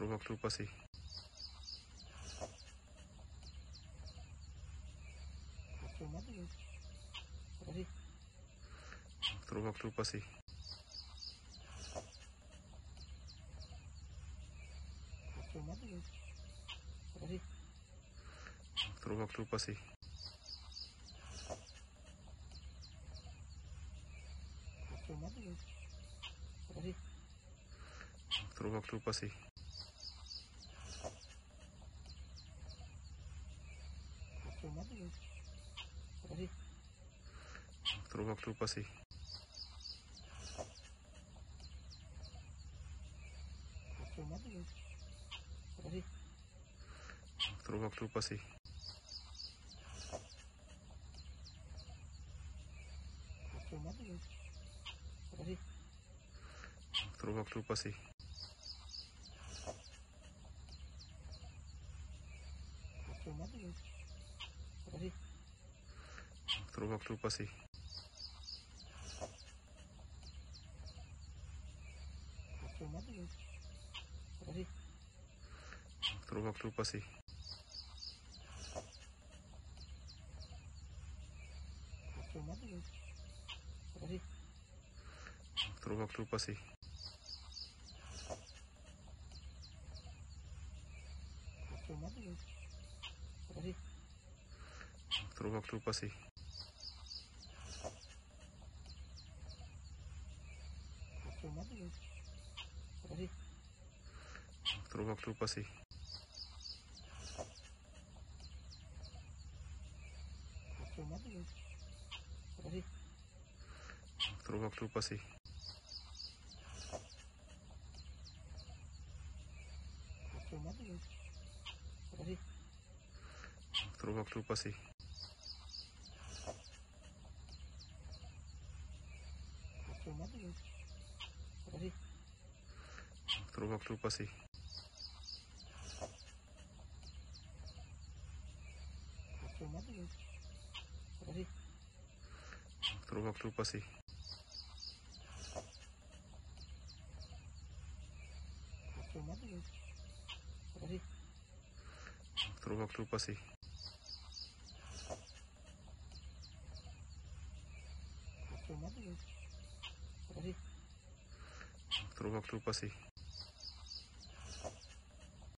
Waktu-waktu apa sih? Waktu-waktu apa Waktu-waktu apa waktu trubak waktu sih. Trubak-trubak sih. Trubak-trubak sih. Trubak-trubak waktu-waktu pasti. Waktu-waktu pasti. Waktu-waktu pasti. Waktu-waktu pasti. Waktu-waktu pasti. Waktu-waktu pasti. Waktu-waktu pasti. Waktu-waktu pasti. True octopus sih. True octopus sih. True octopus sih. True octopus sih. Terowak-terowak sih.